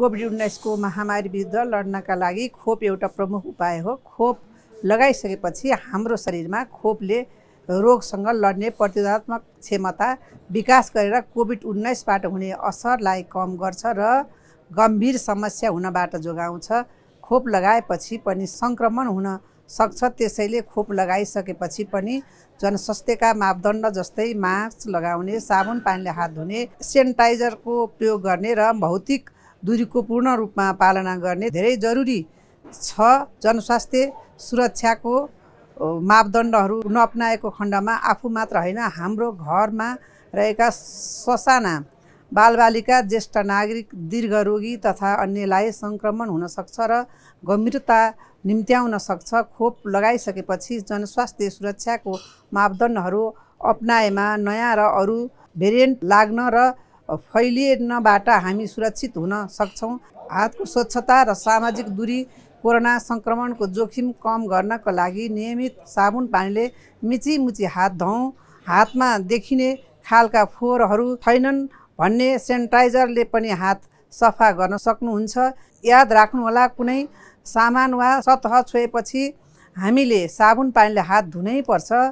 covid उन्नाइसको महामारी विरुद्ध लड्नका लागि खोप एउटा प्रमुख उपाय हो खोप लगाइसकेपछि हाम्रो शरीरमा खोपले रोगसँग लड्ने प्रतिरोधात्मक क्षमता विकास गरेर कोभिड उन्नाइसबाट हुने असरलाई कम गर्छ र गम्भीर समस्या हुनबाट जोगाउँछ खोप लगाएपछि पनि सङ्क्रमण हुन सक्छ त्यसैले खोप लगाइसकेपछि पनि जनस्वास्थ्यका मापदण्ड जस्तै मास्क लगाउने साबुन पानीले हात धुने सेनिटाइजरको प्रयोग गर्ने र भौतिक दूरीको पूर्ण रूपमा पालना गर्ने धेरै जरुरी छ जनस्वास्थ्य सुरक्षाको मापदण्डहरू नअपनाएको खण्डमा आफू मात्र होइन हाम्रो घरमा रहेका ससाना बालबालिका ज्येष्ठ नागरिक दीर्घरोगी तथा अन्यलाई सङ्क्रमण हुनसक्छ र गम्भीरता निम्त्याउन सक्छ खोप लगाइसकेपछि जनस्वास्थ्य सुरक्षाको मापदण्डहरू अप्नाएमा नयाँ र अरू भेरिएन्ट लाग्न र फैलिएनबाट हामी सुरक्षित हुन सक्छौँ हातको स्वच्छता र सामाजिक दूरी कोरोना सङ्क्रमणको जोखिम कम गर्नको लागि नियमित साबुन पानीले मिचिमुची हात धौँ हातमा देखिने खालका फोहोरहरू छैनन् भन्ने सेनिटाइजरले पनि हात सफा गर्न सक्नुहुन्छ याद राख्नुहोला कुनै सामान वा सतह छोएपछि हामीले साबुन पानीले हात धुनै पर्छ